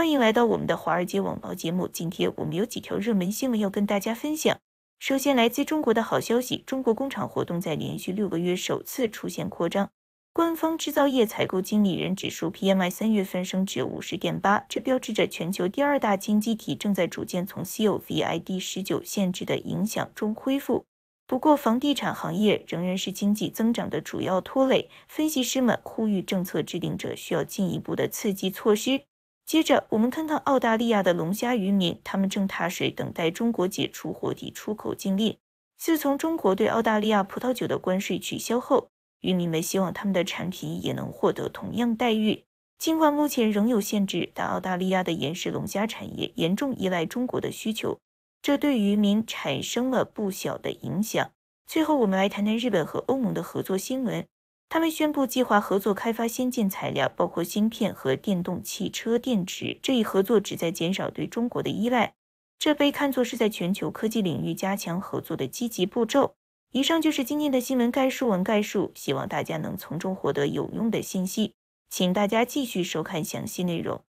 欢迎来到我们的华尔街网报节目。今天我们有几条热门新闻要跟大家分享。首先，来自中国的好消息：中国工厂活动在连续六个月首次出现扩张。官方制造业采购经理人指数 PMI 三月份升至五十点八，这标志着全球第二大经济体正在逐渐从 COVID-19 限制的影响中恢复。不过，房地产行业仍然是经济增长的主要拖累。分析师们呼吁政策制定者需要进一步的刺激措施。接着，我们看看澳大利亚的龙虾渔民，他们正踏水等待中国解除货体出口禁令。自从中国对澳大利亚葡萄酒的关税取消后，渔民们希望他们的产品也能获得同样待遇。尽管目前仍有限制，但澳大利亚的岩石龙虾产业严重依赖中国的需求，这对渔民产生了不小的影响。最后，我们来谈谈日本和欧盟的合作新闻。他们宣布计划合作开发先进材料，包括芯片和电动汽车电池。这一合作旨在减少对中国的依赖，这被看作是在全球科技领域加强合作的积极步骤。以上就是今天的新闻概述文概述，希望大家能从中获得有用的信息。请大家继续收看详细内容。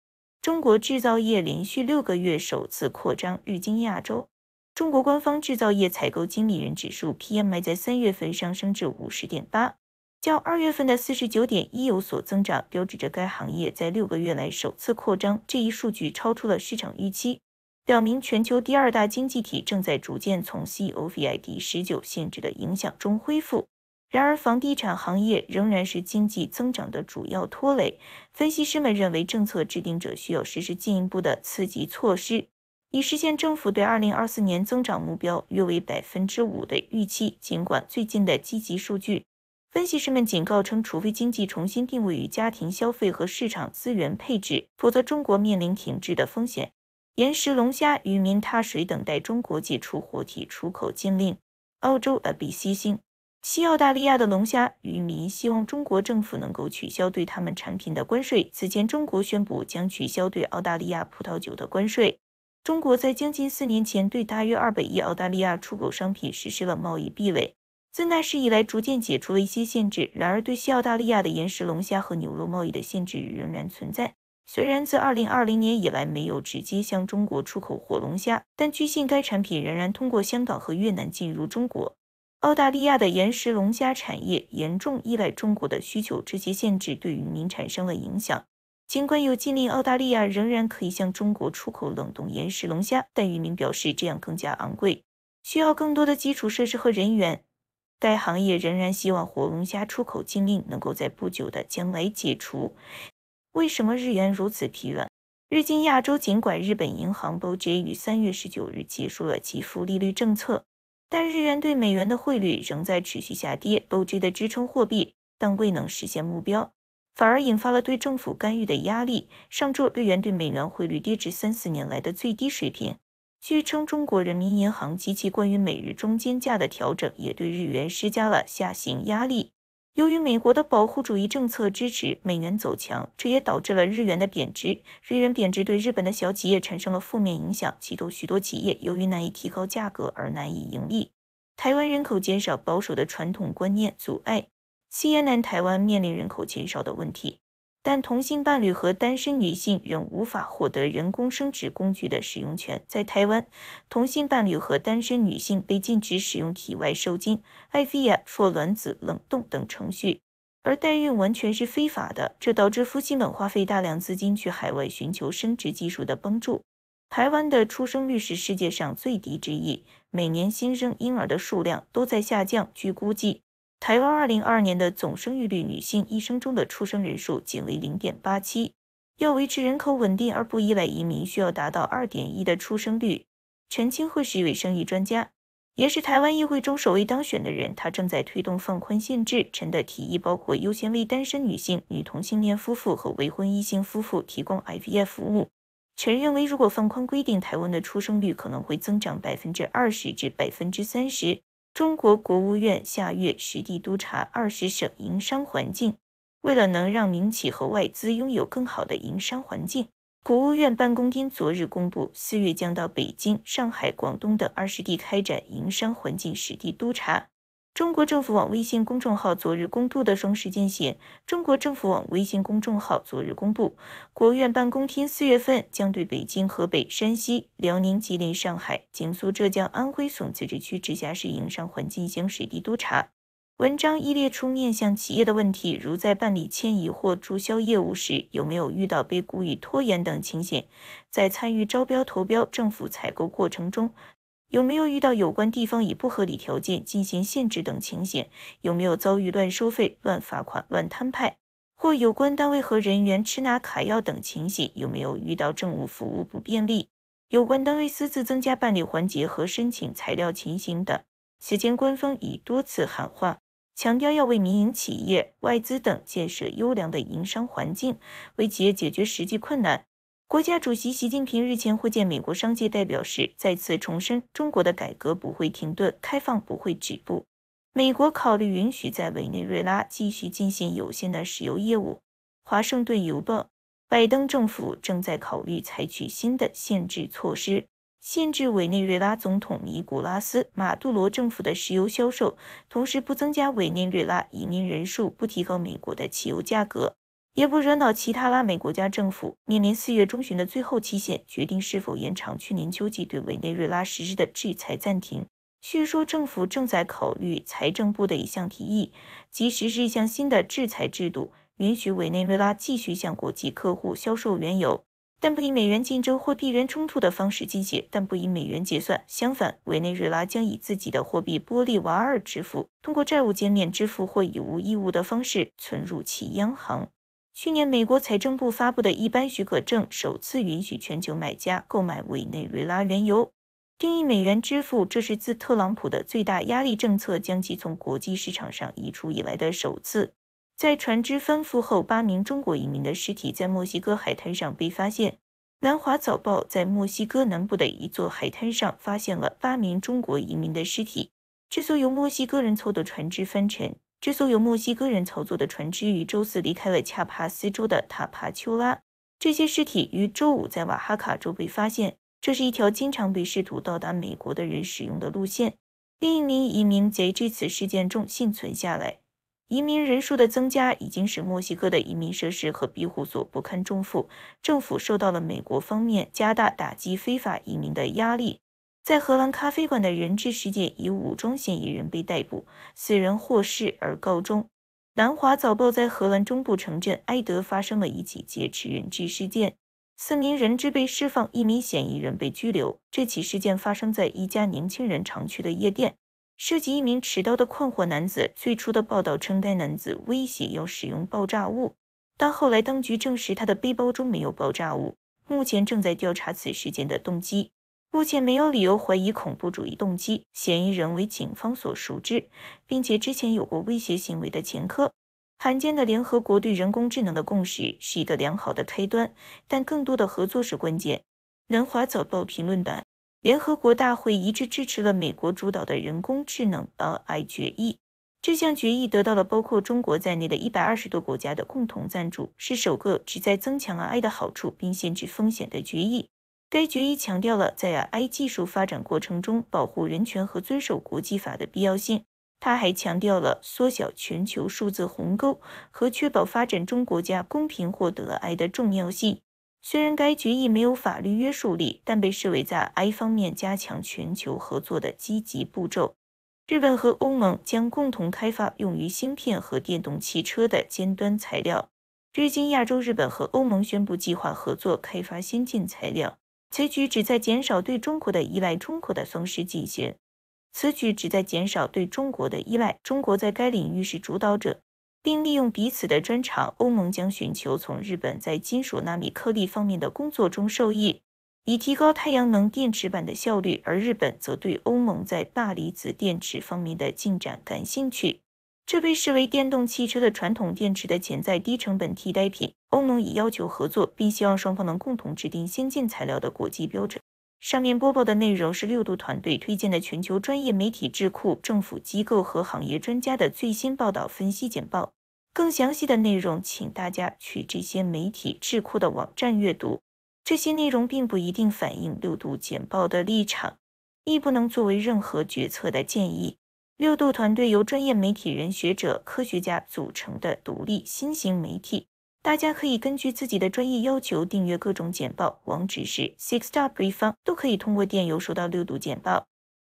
中国制造业连续六个月首次扩张，预经亚洲中国官方制造业采购经理人指数 PMI 在三月份上升至五十点八。较二月份的四十九点一有所增长，标志着该行业在六个月来首次扩张。这一数据超出了市场预期，表明全球第二大经济体正在逐渐从 COVID-19 限制的影响中恢复。然而，房地产行业仍然是经济增长的主要拖累。分析师们认为，政策制定者需要实施进一步的刺激措施，以实现政府对二零二四年增长目标约为百分之五的预期。尽管最近的积极数据。分析师们警告称，除非经济重新定位于家庭消费和市场资源配置，否则中国面临停滞的风险。岩石龙虾渔民踏水等待中国解除活体出口禁令。澳洲 ABC 星，西澳大利亚的龙虾渔民希望中国政府能够取消对他们产品的关税。此前，中国宣布将取消对澳大利亚葡萄酒的关税。中国在将近四年前对大约200亿澳大利亚出口商品实施了贸易壁垒。自那时以来，逐渐解除了一些限制，然而对西澳大利亚的岩石龙虾和牛肉贸易的限制仍然存在。虽然自2020年以来没有直接向中国出口火龙虾，但据信该产品仍然通过香港和越南进入中国。澳大利亚的岩石龙虾产业严重依赖中国的需求，这些限制对渔民产生了影响。尽管有禁令，澳大利亚仍然可以向中国出口冷冻岩石龙虾，但渔民表示这样更加昂贵，需要更多的基础设施和人员。该行业仍然希望火龙虾出口禁令能够在不久的将来解除。为什么日元如此疲软？日经亚洲尽管日本银行 BOJ 于三月十九日结束了其负利率政策，但日元对美元的汇率仍在持续下跌。BOJ 的支撑货币，但未能实现目标，反而引发了对政府干预的压力。上周，日元对美元汇率跌至三四年来的最低水平。据称，中国人民银行及其关于美日中间价的调整，也对日元施加了下行压力。由于美国的保护主义政策支持美元走强，这也导致了日元的贬值。日元贬值对日本的小企业产生了负面影响，其中许多企业由于难以提高价格而难以盈利。台湾人口减少，保守的传统观念阻碍。西南台湾面临人口减少的问题。但同性伴侣和单身女性仍无法获得人工生殖工具的使用权。在台湾，同性伴侣和单身女性被禁止使用体外受精、IVF 或卵子冷冻等程序，而代孕完全是非法的。这导致夫妻们花费大量资金去海外寻求生殖技术的帮助。台湾的出生率是世界上最低之一，每年新生婴儿的数量都在下降。据估计，台湾2022年的总生育率，女性一生中的出生人数仅为0.87。要维持人口稳定而不依赖移民，需要达到2.1的出生率。陈清慧是一位生育专家，也是台湾议会中首位当选的人。他正在推动放宽限制。陈的提议包括优先为单身女性、女同性恋夫妇和未婚异性夫妇提供 IVF 服务。陈认为，如果放宽规定，台湾的出生率可能会增长20%至30%。中国国务院下月实地督查二十省营商环境。为了能让民企和外资拥有更好的营商环境，国务院办公厅昨日公布，四月将到北京、上海、广东等二十地开展营商环境实地督查。中国政府网微信公众号昨日公布的双时间线。中国政府网微信公众号昨日公布，国务院办公厅四月份将对北京、河北、山西、辽宁、吉林、上海、江苏、浙江、安徽等自治区直辖市营商环境实地督查。文章一列出面向企业的问题，如在办理迁移或注销业务时，有没有遇到被故意拖延等情形，在参与招标投标、政府采购过程中。有没有遇到有关地方以不合理条件进行限制等情形？有没有遭遇乱收费、乱罚款、乱摊派，或有关单位和人员吃拿卡要等情形？有没有遇到政务服务不便利、有关单位私自增加办理环节和申请材料情形的？此前，官方已多次喊话，强调要为民营企业、外资等建设优良的营商环境，为企业解决实际困难。国家主席习近平日前会见美国商界代表时，再次重申中国的改革不会停顿，开放不会止步。美国考虑允许在委内瑞拉继续进行有限的石油业务。华盛顿邮报：拜登政府正在考虑采取新的限制措施，限制委内瑞拉总统尼古拉斯·马杜罗政府的石油销售，同时不增加委内瑞拉移民人数，不提高美国的汽油价格。也不惹恼其他拉美国家政府，面临四月中旬的最后期限，决定是否延长去年秋季对委内瑞拉实施的制裁暂停。据说政府正在考虑财政部的一项提议，即实施一项新的制裁制度，允许委内瑞拉继续向国际客户销售原油，但不以美元竞争或地缘冲突的方式进行，但不以美元结算。相反，委内瑞拉将以自己的货币玻利瓦尔支付，通过债务减免支付或以无义务的方式存入其央行。去年，美国财政部发布的一般许可证首次允许全球买家购买委内瑞拉原油，定义美元支付。这是自特朗普的最大压力政策将其从国际市场上移出以来的首次。在船只翻覆后，八名中国移民的尸体在墨西哥海滩上被发现。南华早报在墨西哥南部的一座海滩上发现了八名中国移民的尸体。这艘由墨西哥人操的船只翻沉。这艘由墨西哥人操作的船只于周四离开了恰帕斯州的塔帕丘拉，这些尸体于周五在瓦哈卡州被发现。这是一条经常被试图到达美国的人使用的路线。另一名移民在这次事件中幸存下来。移民人数的增加已经使墨西哥的移民设施和庇护所不堪重负，政府受到了美国方面加大打击非法移民的压力。在荷兰咖啡馆的人质事件以武装嫌疑人被逮捕、四人获释而告终。《南华早报》在荷兰中部城镇埃德发生了一起劫持人质事件，四名人质被释放，一名嫌疑人被拘留。这起事件发生在一家年轻人常去的夜店，涉及一名持刀的困惑男子。最初的报道称该男子威胁要使用爆炸物，但后来当局证实他的背包中没有爆炸物。目前正在调查此事件的动机。目前没有理由怀疑恐怖主义动机，嫌疑人为警方所熟知，并且之前有过威胁行为的前科。罕见的联合国对人工智能的共识是一个良好的开端，但更多的合作是关键。南华早报评论称，联合国大会一致支持了美国主导的人工智能 AI 决议，这项决议得到了包括中国在内的一百二十多国家的共同赞助，是首个旨在增强 AI 的好处并限制风险的决议。该决议强调了在 AI 技术发展过程中保护人权和遵守国际法的必要性。他还强调了缩小全球数字鸿沟和确保发展中国家公平获得 AI 的重要性。虽然该决议没有法律约束力，但被视为在 AI 方面加强全球合作的积极步骤。日本和欧盟将共同开发用于芯片和电动汽车的尖端材料。日经亚洲日本和欧盟宣布计划合作开发先进材料。此举旨在减少对中国的依赖。中国的损失进限。此举旨在减少对中国的依赖。中国在该领域是主导者，并利用彼此的专长。欧盟将寻求从日本在金属纳米颗粒方面的工作中受益，以提高太阳能电池板的效率；而日本则对欧盟在大离子电池方面的进展感兴趣，这被视为电动汽车的传统电池的潜在低成本替代品。欧盟已要求合作，并希望双方能共同制定先进材料的国际标准。上面播报的内容是六度团队推荐的全球专业媒体智库、政府机构和行业专家的最新报道分析简报。更详细的内容，请大家去这些媒体智库的网站阅读。这些内容并不一定反映六度简报的立场，亦不能作为任何决策的建议。六度团队由专业媒体人、学者、科学家组成的独立新型媒体。大家可以根据自己的专业要求订阅各种简报，网址是 sixw dot 方，都可以通过电邮收到六度简报。